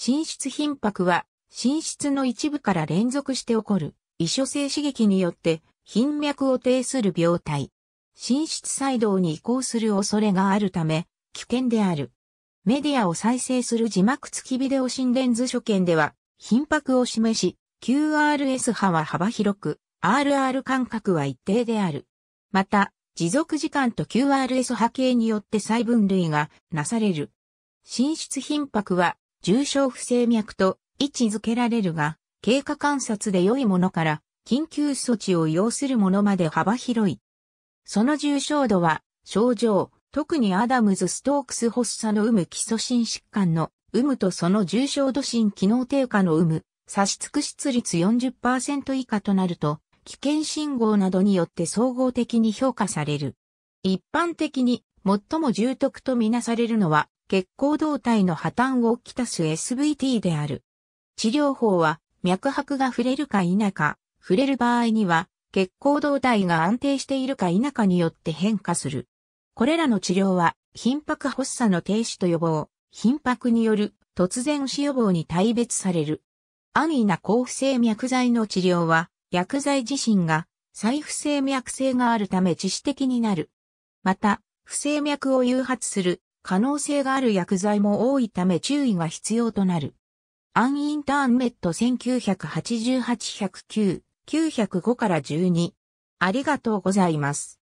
心室頻迫は、心室の一部から連続して起こる、異所性刺激によって、頻脈を呈する病態。心室細動に移行する恐れがあるため、危険である。メディアを再生する字幕付きビデオ心電図所見では、頻迫を示し、QRS 波は幅広く、RR 間隔は一定である。また、持続時間と QRS 波形によって細分類がなされる。心室頻迫は、重症不整脈と位置づけられるが、経過観察で良いものから緊急措置を要するものまで幅広い。その重症度は、症状、特にアダムズ・ストークス発作の有無基礎心疾患の有無とその重症度心機能低下の有無、差し尽くし率40%以下となると、危険信号などによって総合的に評価される。一般的に最も重篤とみなされるのは血行動体の破綻をきたす SVT である。治療法は、脈拍が触れるか否か、触れる場合には、血行動体が安定しているか否かによって変化する。これらの治療は、頻拍発作の停止と予防、頻拍による突然死予防に対別される。安易な抗不正脈剤の治療は、薬剤自身が再不正脈性があるため致死的になる。また、不正脈を誘発する可能性がある薬剤も多いため注意が必要となる。アンインターンメット1988-109、905から12。ありがとうございます。